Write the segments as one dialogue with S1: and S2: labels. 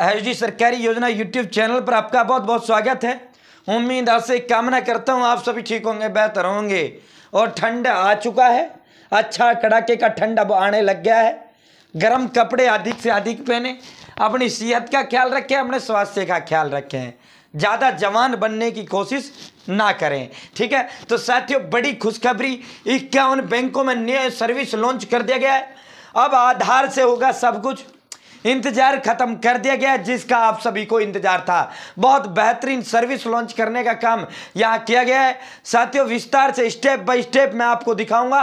S1: H सरकारी योजना YouTube channel पर आपका बहुत बहुत स्वागत है उम्मीद आपसे कामना करता हूँ आप सभी ठीक होंगे बेहतर होंगे और ठंड आ चुका है अच्छा कड़ाके का ठंड अब आने लग गया है गर्म कपड़े अधिक से अधिक पहने अपनी सेहत का ख्याल रखें अपने स्वास्थ्य का ख्याल रखें ज़्यादा जवान बनने की कोशिश ना करें ठीक है तो साथियों बड़ी खुशखबरी इक्यावन बैंकों में नए सर्विस लॉन्च कर दिया गया है अब आधार से होगा सब कुछ इंतज़ार ख़त्म कर दिया गया जिसका आप सभी को इंतज़ार था बहुत बेहतरीन सर्विस लॉन्च करने का काम यहाँ किया गया है साथियों विस्तार से स्टेप बाय स्टेप मैं आपको दिखाऊंगा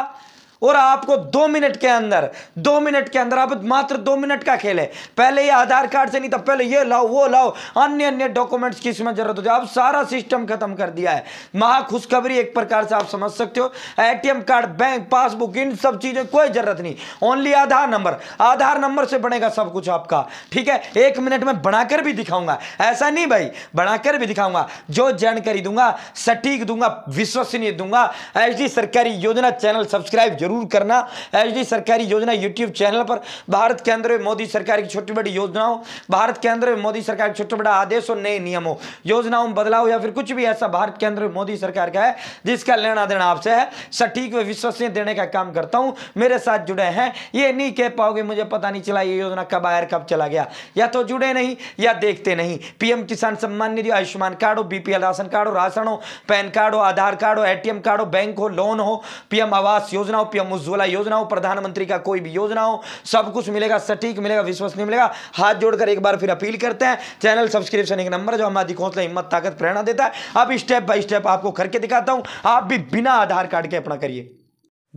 S1: और आपको दो मिनट के अंदर दो मिनट के अंदर आप मात्र दो मिनट का खेल है पहले ये आधार कार्ड से नहीं था पहले ये लाओ वो लाओ अन्य अन्य डॉक्यूमेंट्स की इसमें जरूरत होती है अब सारा सिस्टम खत्म कर दिया है महा खुशखबरी एक प्रकार से आप समझ सकते हो एटीएम कार्ड बैंक पासबुक इन सब चीज़ें कोई जरूरत नहीं only Aadhaar number Aadhaar number से बनेगा सब कुछ आपका ठीक है एक मिनट में बनाकर भी दिखाऊंगा ऐसा नहीं भाई बनाकर भी दिखाऊंगा जो जानकारी दूंगा सटीक दूंगा विश्वसनीय दूंगा ऐसी सरकारी योजना चैनल सब्सक्राइब जरूर जरूर करना एच सरकारी योजना यूट्यूब चैनल पर भारत के अंदर मोदी सरकार की छोटी बड़ी योजनाओं भारत के अंदर मोदी सरकार के छोटे बड़े आदेश और नए नियमों योजनाओं में बदलाव या फिर कुछ भी ऐसा भारत के अंदर मोदी सरकार का है जिसका लेना देना आपसे है सटीक व विश्वसनीय देने का काम करता हूँ मेरे साथ जुड़े हैं ये नहीं कह पाओगे मुझे पता नहीं चला ये योजना कब आया कब चला गया या तो जुड़े नहीं या देखते नहीं पीएम किसान सम्मान निधि आयुष्मान कार्ड हो बीपीएल राशन कार्ड हो राशन हो पैन कार्ड हो आधार कार्ड हो एटीएम कार्ड हो बैंक हो लोन हो पीएम आवास योजना हो पीएम उज्ज्वला योजना हो प्रधानमंत्री का कोई भी योजना हो सब कुछ मिलेगा सटीक मिलेगा विश्वसनीय मिलेगा हाथ जोड़कर एक बार फिर अपील करते हैं चैनल सब्सक्रिप्शन एक नंबर जो हमारी हौसला हिम्मत ताकत प्रेरणा देता है अब स्टेप बाय स्टेप आपको करके दिखाता हूं आप भी बिना आधार कार्ड के अपना करिए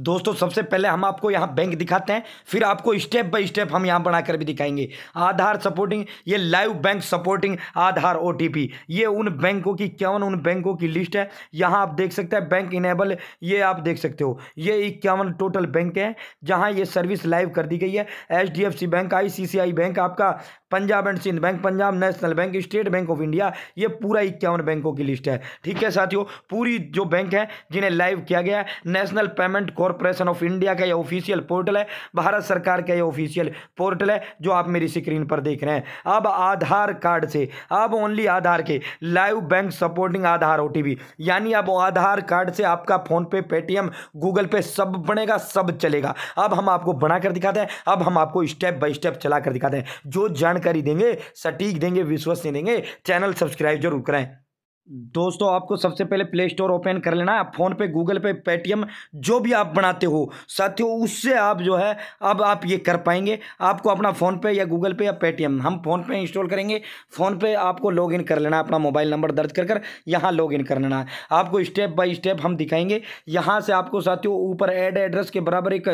S1: दोस्तों सबसे पहले हम आपको यहाँ बैंक दिखाते हैं फिर आपको स्टेप बाय स्टेप हम यहाँ बनाकर भी दिखाएंगे आधार सपोर्टिंग ये live bank supporting Aadhaar OTP ये उन बैंकों की इक्यावन उन बैंकों की लिस्ट है यहाँ आप देख सकते हैं बैंक इनेबल ये आप देख सकते हो ये इक्यावन टोटल बैंक है जहाँ ये सर्विस लाइव कर दी गई है एच बैंक आई बैंक आपका Punjab and Sind Bank Punjab National Bank State Bank of India ये पूरा इक्यावन बैंकों की लिस्ट है ठीक है साथियों पूरी जो बैंक है जिन्हें लाइव किया गया है National Payment Corporation of India का यह ऑफिशियल पोर्टल है भारत सरकार का यह ऑफिशियल पोर्टल है जो आप मेरी स्क्रीन पर देख रहे हैं अब आधार कार्ड से अब ओनली आधार के लाइव बैंक सपोर्टिंग आधार ओ यानी अब आधार कार्ड से आपका फ़ोनपे पेटीएम गूगल पे सब बनेगा सब चलेगा अब हम आपको बनाकर दिखाते हैं अब हम आपको स्टेप बाय स्टेप चलाकर दिखाते हैं जो जानकारी देंगे सटीक देंगे विश्वसनीय देंगे चैनल सब्सक्राइब जरूर करें दोस्तों आपको सबसे पहले प्ले स्टोर ओपन कर लेना है फ़ोन पे गूगल पे पेटीएम जो भी आप बनाते हो साथियों उससे आप जो है अब आप ये कर पाएंगे आपको अपना फ़ोन पे या गूगल पे या पेटीएम हम फ़ोन पे इंस्टॉल करेंगे फ़ोन पे आपको लॉग इन कर लेना है अपना मोबाइल नंबर दर्ज कर कर यहाँ लॉग इन कर लेना है आपको स्टेप बाई स्टेप हम दिखाएंगे यहाँ से आपको साथियों ऊपर एड एड्रेस के बराबर एक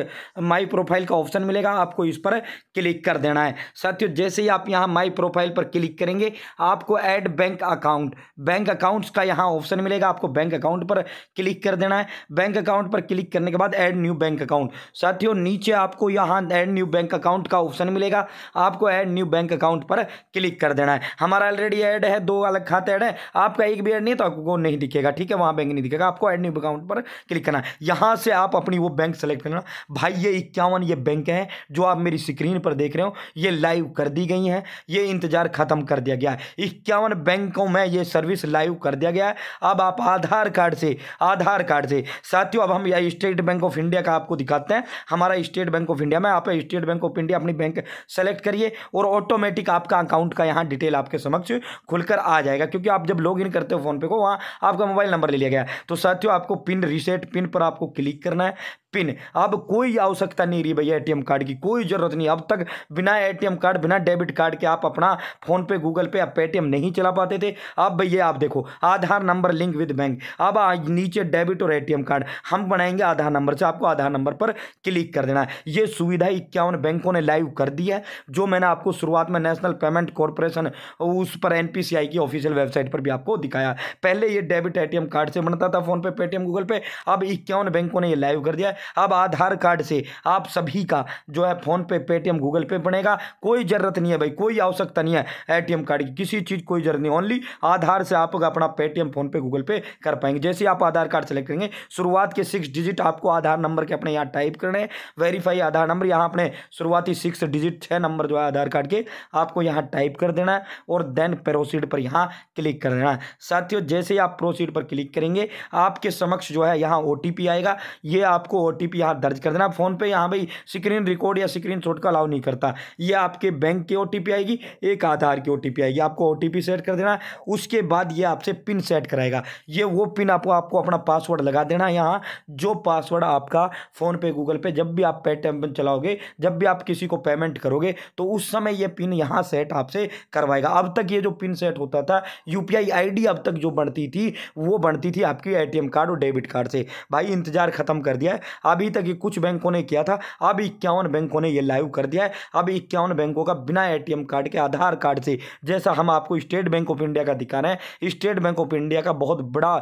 S1: माई प्रोफाइल का ऑप्शन मिलेगा आपको इस पर क्लिक कर देना है साथियों जैसे ही आप यहाँ माई प्रोफाइल पर क्लिक करेंगे आपको add bank account bank accounts का यहाँ ऑप्शन मिलेगा आपको बैंक अकाउंट पर क्लिक कर देना है बैंक अकाउंट पर क्लिक करने के बाद ऐड न्यू बैंक अकाउंट साथियों नीचे आपको यहाँ ऐड न्यू बैंक अकाउंट का ऑप्शन मिलेगा आपको ऐड न्यू बैंक अकाउंट पर क्लिक कर देना है हमारा ऑलरेडी ऐड है दो अलग खाते ऐड है आपका एक भी ऐड नहीं तो आपको नहीं दिखेगा ठीक है वहाँ बैंक नहीं दिखेगा आपको ऐड न्यू अकाउंट पर क्लिक करना है यहाँ से आप अपनी वो बैंक सेलेक्ट करना भाई ये इक्यावन ये बैंक हैं जो आप मेरी स्क्रीन पर देख रहे हो ये लाइव कर दी गई हैं ये इंतजार खत्म कर दिया गया है इक्यावन बैंकों में ये सर्विस लाइव ड्राइव कर दिया गया है अब आप आधार कार्ड से आधार कार्ड से साथियों अब हम यह स्टेट बैंक ऑफ इंडिया का आपको दिखाते हैं हमारा स्टेट बैंक ऑफ इंडिया में आप स्टेट बैंक ऑफ इंडिया अपनी बैंक सेलेक्ट करिए और ऑटोमेटिक आपका अकाउंट का यहाँ डिटेल आपके समक्ष खुलकर आ जाएगा क्योंकि आप जब लॉग करते हो फोनपे को वहाँ आपका मोबाइल नंबर ले लिया गया तो साथियों आपको पिन रीसेट पिन पर आपको क्लिक करना है पिन अब कोई आवश्यकता नहीं रही भैया एटीएम कार्ड की कोई ज़रूरत नहीं अब तक बिना एटीएम कार्ड बिना डेबिट कार्ड के आप अपना फ़ोन पे गूगल पे आप पेटीएम नहीं चला पाते थे अब भैया आप देखो Aadhaar number link with bank अब नीचे डेबिट और एटीएम कार्ड हम बनाएंगे आधार नंबर से आपको आधार नंबर पर क्लिक कर देना है ये सुविधा इक्यावन बैंकों ने लाइव कर दी है जो मैंने आपको शुरुआत में नेशनल पेमेंट कॉरपोरेशन उस पर एन की ऑफिशियल वेबसाइट पर भी आपको दिखाया पहले ये डेबिट एटीएम कार्ड से बनता था फोन पे पेटीएम गूगल पे अब इक्यावन बैंकों ने यह लाइव कर दिया अब आधार कार्ड से आप सभी का जो है फ़ोनपे पेटीएम गूगल पे बनेगा कोई ज़रूरत नहीं है भाई कोई आवश्यकता नहीं है एटीएम कार्ड की किसी चीज़ कोई ज़रूरत नहीं ओनली आधार से आप अपना पेटीएम फ़ोनपे गूगल पे कर पाएंगे जैसे आप आधार कार्ड सेलेक्ट करेंगे शुरुआत के सिक्स डिजिट आपको आधार नंबर के अपने यहाँ टाइप करने हैं वेरीफाई आधार नंबर यहाँ अपने शुरुआती सिक्स डिजिट छः नंबर जो है आधार कार्ड के आपको यहाँ टाइप कर देना है और देन प्रोसीड पर यहाँ क्लिक कर देना है साथियों जैसे ही आप प्रोसीड पर क्लिक करेंगे आपके समक्ष जो है यहाँ ओ आएगा ये आपको ओ ओटीपी यहाँ दर्ज कर देना फ़ोन पे यहाँ भाई स्क्रीन रिकॉर्ड या स्क्रीन शॉट का अलाउ नहीं करता ये आपके बैंक की ओटीपी आएगी एक आधार की ओटीपी आएगी आपको ओटीपी सेट कर देना उसके बाद ये आपसे पिन सेट कराएगा ये वो पिन आपको आपको अपना पासवर्ड लगा देना यहाँ जो पासवर्ड आपका फ़ोनपे गूगल पे जब भी आप पेटीएम चलाओगे जब भी आप किसी को पेमेंट करोगे तो उस समय ये पिन यहाँ सेट आपसे करवाएगा अब तक ये जो पिन सेट होता था यूपीआई आईडी अब तक जो बढ़ती थी वो बढ़ती थी आपकी एटीएम कार्ड और डेबिट कार्ड से भाई इंतजार ख़त्म कर दिया है अभी तक ये कुछ बैंकों ने किया था अब इक्यावन बैंकों ने ये लाइव कर दिया है अब इक्यावन बैंकों का बिना एटीएम कार्ड के आधार कार्ड से जैसा हम आपको स्टेट बैंक ऑफ इंडिया का दिखा रहे हैं स्टेट बैंक ऑफ इंडिया का बहुत बड़ा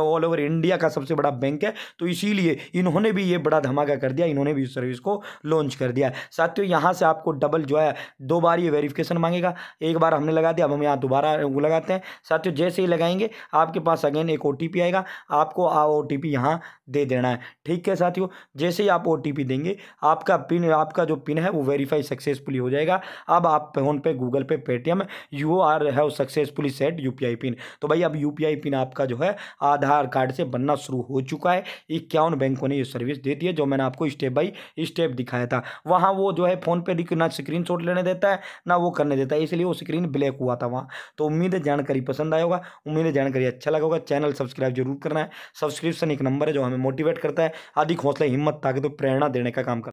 S1: ऑल ओवर इंडिया का सबसे बड़ा बैंक है तो इसीलिए इन्होंने भी ये बड़ा धमाका कर दिया इन्होंने भी इस सर्विस को लॉन्च कर दिया साथियों यहाँ से आपको डबल जो है दो बार ये वेरिफिकेशन मांगेगा एक बार हमने लगा दिया अब हम यहाँ दोबारा लगाते हैं साथियों जैसे ही लगाएंगे आपके पास अगेन एक ओ आएगा आपको ओ टी पी यहाँ दे देना है ठीक है साथियों साथियों जैसे ही आप ओ देंगे आपका पिन आपका जो पिन है वो वेरीफाई सक्सेसफुली हो जाएगा अब आप phone PhonePe Google Pay Paytm you are have successfully set UPI PIN तो भाई अब यूपीआई पिन आपका जो है आधार कार्ड से बनना शुरू हो चुका है इक्यावन बैंकों ने ये सर्विस दे दी है जो मैंने आपको स्टेप बाई स्टेप दिखाया था वहाँ वो जो है फ़ोन पे ना स्क्रीन लेने देता है ना वो करने देता है इसलिए वो स्क्रीन ब्लैक हुआ था वहाँ तो उम्मीद है जानकारी पसंद आए होगा उम्मीद है जानकारी अच्छा लगा होगा चैनल सब्सक्राइब जरूर करना है सब्सक्रिप्शन एक नंबर है जो हमें मोटिवेट करता है अधिक हो हौसला हिम्मत ताकत तो प्रेरणा देने का काम करता